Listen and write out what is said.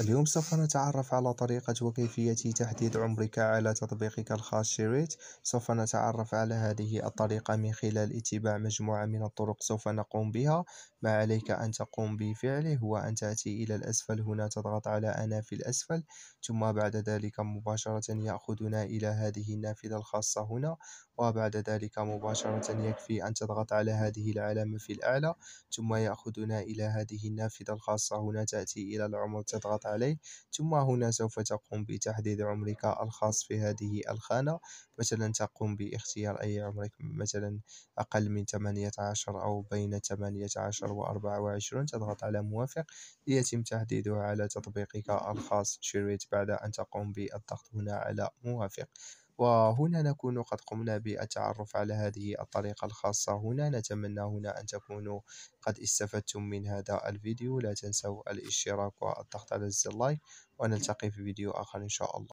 اليوم سوف نتعرف على طريقة وكيفية تحديد عمرك على تطبيقك الخاص شيريت سوف نتعرف على هذه الطريقة من خلال اتباع مجموعة من الطرق سوف نقوم بها ما عليك أن تقوم بفعله هو أن تأتي إلى الأسفل هنا تضغط على أنا في الأسفل ثم بعد ذلك مباشرة يأخذنا إلى هذه النافذة الخاصة هنا وبعد ذلك مباشرة يكفي أن تضغط على هذه العلامة في الأعلى ثم يأخذنا إلى هذه النافذة الخاصة هنا تأتي إلى العمر تضغط عليه ثم هنا سوف تقوم بتحديد عمرك الخاص في هذه الخانة مثلا تقوم باختيار أي عمرك مثلا أقل من 18 أو بين 18 و 24 تضغط على موافق ليتم تحديده على تطبيقك الخاص شريت بعد أن تقوم بالضغط هنا على موافق وهنا نكون قد قمنا بالتعرف على هذه الطريقة الخاصة هنا نتمنى هنا أن تكونوا قد استفدتم من هذا الفيديو لا تنسوا الاشتراك والضغط على زر اللايك ونلتقي في فيديو آخر إن شاء الله